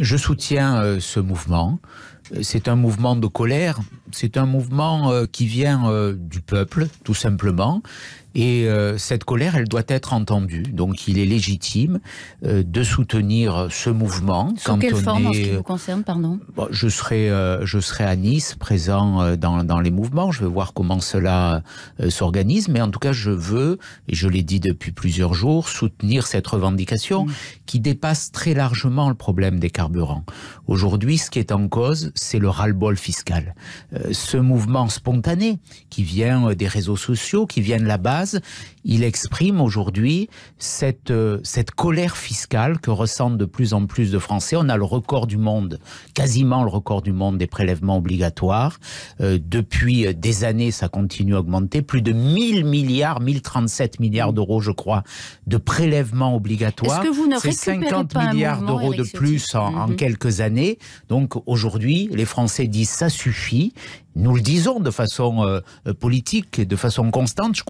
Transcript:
Je soutiens euh, ce mouvement. Euh, c'est un mouvement de colère, c'est un mouvement euh, qui vient euh, du peuple, tout simplement. Et cette colère, elle doit être entendue. Donc, il est légitime de soutenir ce mouvement. Sous quelle forme, en ce qui vous concerne, pardon je, serai, je serai à Nice, présent dans, les mouvements. Je vais voir comment cela s'organise. Mais en tout cas, je veux, et je l'ai dit depuis plusieurs jours, soutenir cette revendication mmh. qui dépasse très largement le problème des carburants. Aujourd'hui, ce qui est en cause, c'est le ras-le-bol fiscal. Euh, ce mouvement spontané qui vient euh, des réseaux sociaux, qui vient de la base, il exprime aujourd'hui cette, euh, cette colère fiscale que ressentent de plus en plus de Français. On a le record du monde, quasiment le record du monde des prélèvements obligatoires. depuis des années, ça continue à augmenter. Plus de 1000 milliards, 1037 milliards d'euros, je crois, de prélèvements obligatoires. C'est 50 milliards d'euros de plus en mhm. quelques années. Donc aujourd'hui, les Français disent ça suffit. Nous le disons de façon euh, politique et de façon constante.